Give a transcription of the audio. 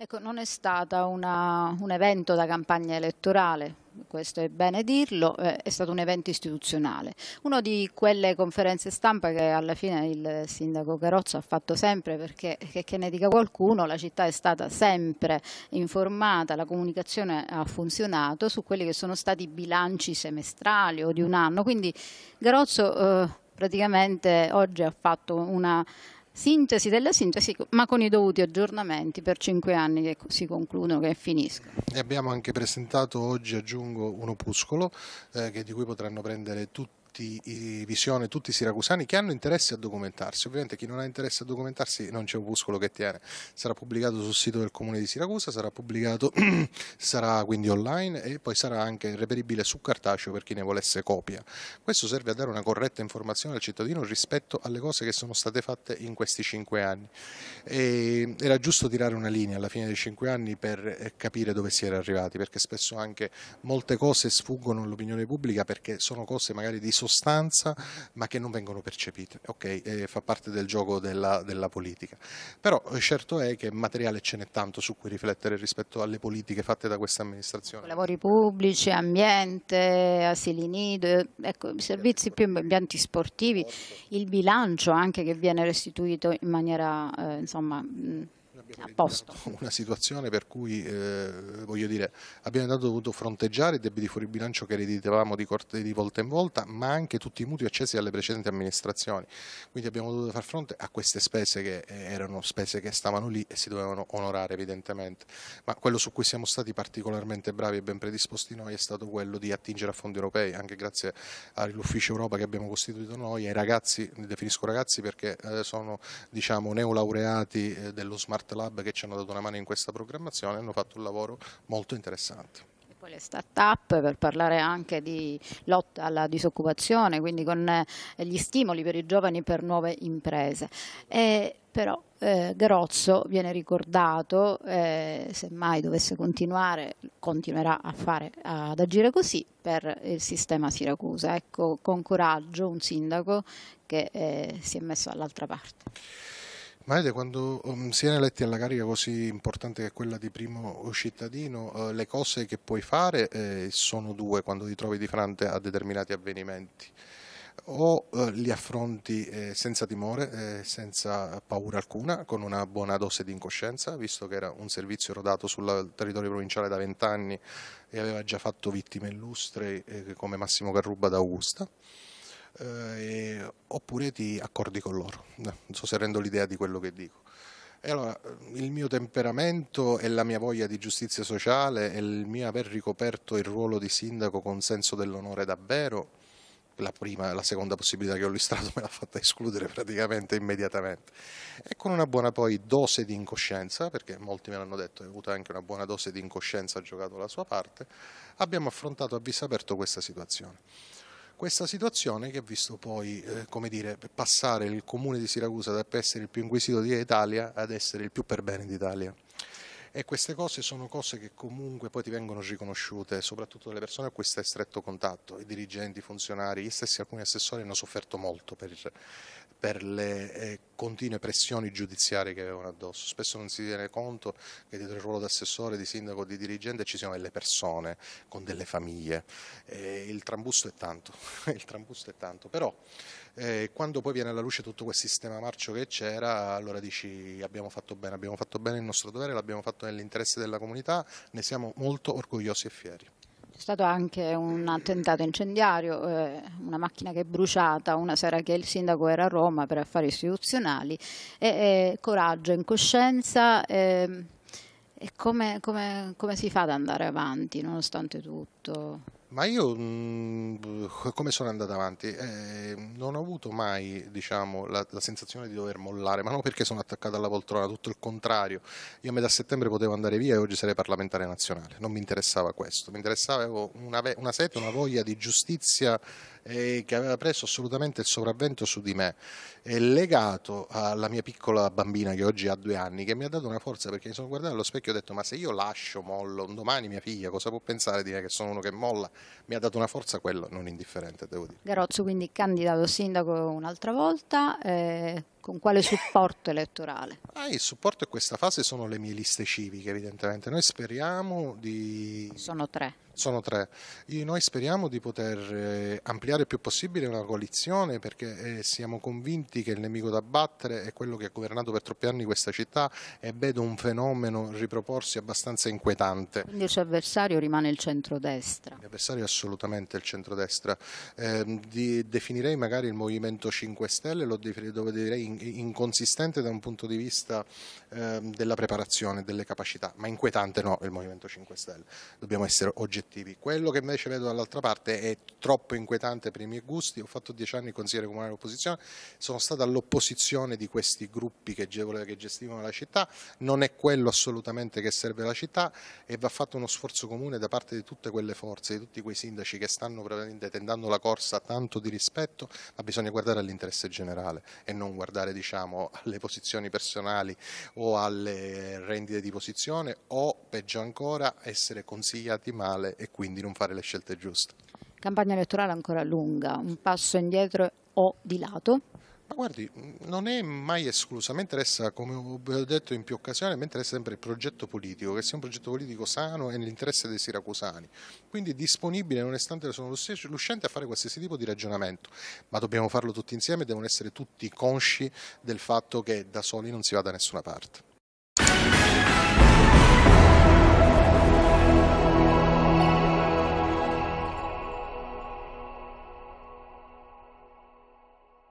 Ecco, non è stato un evento da campagna elettorale, questo è bene dirlo, eh, è stato un evento istituzionale. Una di quelle conferenze stampa che alla fine il sindaco Carozzo ha fatto sempre perché, che, ne dica qualcuno, la città è stata sempre informata, la comunicazione ha funzionato su quelli che sono stati i bilanci semestrali o di un anno. Quindi Carozzo eh, praticamente oggi ha fatto una sintesi della sintesi, ma con i dovuti aggiornamenti per cinque anni che si concludono, che finiscono. E abbiamo anche presentato oggi, aggiungo, un opuscolo eh, di cui potranno prendere tutti tutti i Visione, tutti i siracusani che hanno interesse a documentarsi. Ovviamente chi non ha interesse a documentarsi non c'è opuscolo che tiene. Sarà pubblicato sul sito del comune di Siracusa, sarà pubblicato, sarà quindi online e poi sarà anche reperibile su cartaceo per chi ne volesse copia. Questo serve a dare una corretta informazione al cittadino rispetto alle cose che sono state fatte in questi cinque anni. E era giusto tirare una linea alla fine dei cinque anni per eh, capire dove si era arrivati, perché spesso anche molte cose sfuggono all'opinione pubblica perché sono cose magari di sostanza sostanza ma che non vengono percepite. Ok, eh, fa parte del gioco della, della, politica. Però eh, certo è che materiale ce n'è tanto su cui riflettere rispetto alle politiche fatte da questa amministrazione. Lavori pubblici, ambiente, asili nido, ecco, servizi più ambienti sportivi, il bilancio anche che viene restituito in maniera eh, insomma a posto. Una situazione per cui eh, voglio dire, abbiamo intanto dovuto fronteggiare i debiti fuori bilancio che ereditavamo di, corte, di volta in volta, ma anche tutti i mutui accesi alle precedenti amministrazioni. Quindi abbiamo dovuto far fronte a queste spese che eh, erano spese che stavano lì e si dovevano onorare evidentemente. Ma quello su cui siamo stati particolarmente bravi e ben predisposti noi è stato quello di attingere a fondi europei, anche grazie all'ufficio Europa che abbiamo costituito noi, ai ragazzi, li definisco ragazzi perché eh, sono diciamo, neolaureati eh, dello smart Art Lab che ci hanno dato una mano in questa programmazione hanno fatto un lavoro molto interessante poi le start-up per parlare anche di lotta alla disoccupazione, quindi con eh, gli stimoli per i giovani per nuove imprese. E però eh, Garozzo viene ricordato, eh, se dovesse continuare, continuerà a fare, ad agire così per il sistema Siracusa. Ecco, con coraggio un sindaco che eh, si è messo all'altra parte. Ma vedete, quando um, si è eletti alla carica così importante che quella di primo cittadino, eh, le cose che puoi fare eh, sono due quando ti trovi di fronte a determinati avvenimenti. O eh, li affronti eh, senza timore, eh, senza paura alcuna, con una buona dose di incoscienza, visto che era un servizio rodato sul territorio provinciale da vent'anni e aveva già fatto vittime illustri eh, come Massimo Carruba d'Augusta eh, oppure ti accordi con loro. Eh, non so se rendo l'idea di quello che dico. E allora, eh, il mio temperamento e la mia voglia di giustizia sociale e il mio aver ricoperto il ruolo di sindaco con senso dell'onore davvero, la, prima, la seconda possibilità che ho listrato me l'ha fatta escludere praticamente immediatamente. E con una buona poi dose di incoscienza, perché molti me l'hanno detto, ha avuto anche una buona dose di incoscienza, ha giocato la sua parte, abbiamo affrontato a viso aperto questa situazione questa situazione che ha visto poi eh, come dire, passare il comune di Siracusa da essere il più inquisito d'Italia ad essere il più per bene d'Italia e queste cose sono cose che comunque poi ti vengono riconosciute, soprattutto dalle persone a cui stai stretto contatto, i dirigenti, i funzionari, gli stessi alcuni assessori hanno sofferto molto per per le eh, continue pressioni giudiziarie che avevano addosso. Spesso non si tiene conto che dietro il ruolo di assessore, di sindaco, di dirigente ci siano delle persone con delle famiglie. Eh, il, trambusto il trambusto è tanto, però eh, quando poi viene alla luce tutto quel sistema marcio che c'era, allora dici abbiamo fatto bene, abbiamo fatto bene il nostro dovere, l'abbiamo fatto nell'interesse della comunità, ne siamo molto orgogliosi e fieri. C'è stato anche un attentato incendiario, eh, una macchina che è bruciata una sera che il sindaco era a Roma per affari istituzionali. E, e coraggio, incoscienza. Eh, e come, come, come si fa ad andare avanti nonostante tutto? Ma io mh, mm, come sono andato avanti? Eh, non ho avuto mai diciamo, la, la, sensazione di dover mollare, ma non perché sono attaccato alla poltrona, tutto il contrario. Io a metà settembre potevo andare via e oggi sarei parlamentare nazionale, non mi interessava questo, mi interessava avevo una, una sete, una voglia di giustizia eh, che aveva preso assolutamente il sopravvento su di me, è legato alla mia piccola bambina che oggi ha due anni, che mi ha dato una forza perché mi sono guardato allo specchio e ho detto ma se io lascio, mollo, un domani mia figlia cosa può pensare di me che sono uno che molla? Mi ha dato una forza quello non indifferente, devo dire. Garozzo quindi candidato sindaco un'altra volta. Eh con quale supporto elettorale? Ah, il supporto in questa fase sono le mie liste civiche, evidentemente. Noi speriamo di... Sono tre. Sono tre. Noi speriamo di poter eh, ampliare il più possibile una coalizione perché eh, siamo convinti che il nemico da battere è quello che ha governato per troppi anni questa città e vedo un fenomeno riproporsi abbastanza inquietante. Quindi il suo avversario rimane il centrodestra? Il mio avversario è assolutamente il centrodestra. Eh, definirei magari il Movimento 5 Stelle, lo definirei in inconsistente da un punto di vista ehm, della preparazione, delle capacità, ma inquietante no il Movimento 5 Stelle, dobbiamo essere oggettivi. Quello che invece vedo dall'altra parte è troppo inquietante per i miei gusti, ho fatto dieci anni consigliere comunale dell'opposizione, sono stato all'opposizione di questi gruppi che, gestivano la città, non è quello assolutamente che serve la città e va fatto uno sforzo comune da parte di tutte quelle forze, di tutti quei sindaci che stanno tentando la corsa tanto di rispetto, ma bisogna guardare all'interesse generale e non guardare pensare diciamo, alle posizioni personali o alle rendite di posizione o peggio ancora essere consigliati male e quindi non fare le scelte giuste. Campagna elettorale ancora lunga, un passo indietro o di lato? Ma guardi, mhmm, non è mai esclusa, mi interessa, come ho detto in più occasioni, mi interessa sempre il progetto politico, che sia un progetto politico sano e nell'interesse dei siracusani. Quindi disponibile, nonostante sono l'uscente, a fare qualsiasi tipo di ragionamento, ma dobbiamo farlo tutti insieme e devono essere tutti consci del fatto che da soli non si va da nessuna parte.